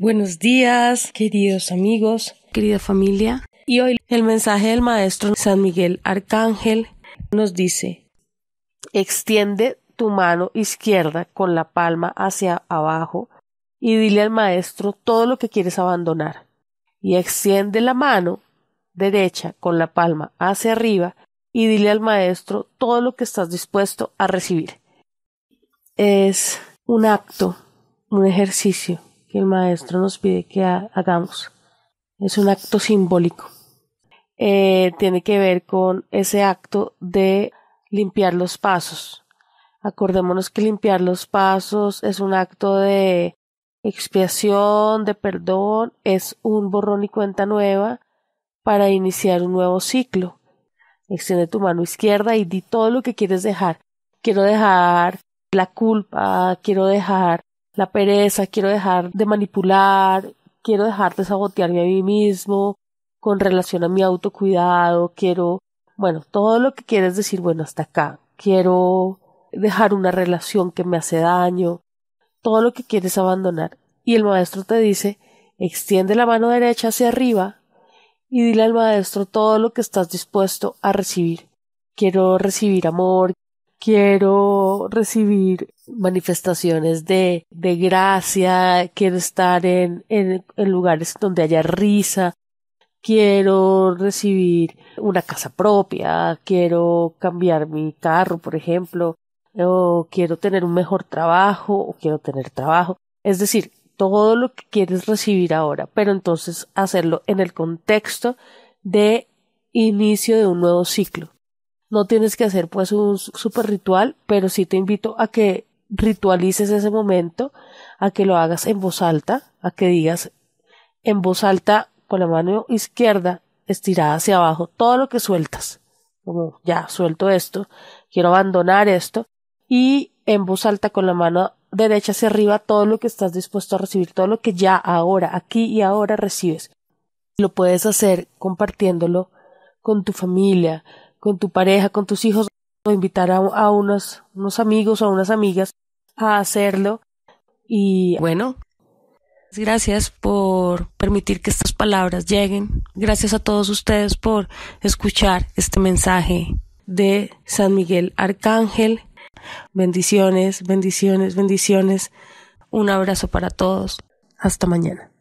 Buenos días, queridos amigos, querida familia. Y hoy el mensaje del Maestro San Miguel Arcángel nos dice, extiende tu mano izquierda con la palma hacia abajo y dile al Maestro todo lo que quieres abandonar. Y extiende la mano derecha con la palma hacia arriba y dile al Maestro todo lo que estás dispuesto a recibir. Es un acto, un ejercicio que el maestro nos pide que hagamos. Es un acto simbólico. Eh, tiene que ver con ese acto de limpiar los pasos. Acordémonos que limpiar los pasos es un acto de expiación, de perdón, es un borrón y cuenta nueva para iniciar un nuevo ciclo. Extiende tu mano izquierda y di todo lo que quieres dejar. Quiero dejar la culpa, quiero dejar la pereza, quiero dejar de manipular, quiero dejar de sabotearme a mí mismo con relación a mi autocuidado, quiero, bueno, todo lo que quieres decir, bueno, hasta acá, quiero dejar una relación que me hace daño, todo lo que quieres abandonar. Y el maestro te dice, extiende la mano derecha hacia arriba y dile al maestro todo lo que estás dispuesto a recibir. Quiero recibir amor, quiero recibir manifestaciones de, gracia, quiero estar en, en lugares donde haya risa, quiero recibir una casa propia, quiero cambiar mi carro, por ejemplo, o quiero tener un mejor trabajo, o quiero tener trabajo. Es decir, todo lo que quieres recibir ahora, pero entonces hacerlo en el contexto de inicio de un nuevo ciclo. No tienes que hacer pues un super ritual, pero sí te invito a que ritualices ese momento, a que lo hagas en voz alta, a que digas en voz alta con la mano izquierda estirada hacia abajo todo lo que sueltas. Como ya suelto esto, quiero abandonar esto y en voz alta con la mano derecha hacia arriba todo lo que estás dispuesto a recibir, todo lo que ya ahora, aquí y ahora recibes. Lo puedes hacer compartiéndolo con tu familia, con tu pareja, con tus hijos, o invitar a, unos, unos amigos o a unas amigas a hacerlo. Y bueno, gracias por permitir que estas palabras lleguen. Gracias a todos ustedes por escuchar este mensaje de San Miguel Arcángel. Bendiciones, bendiciones, bendiciones. Un abrazo para todos. Hasta mañana.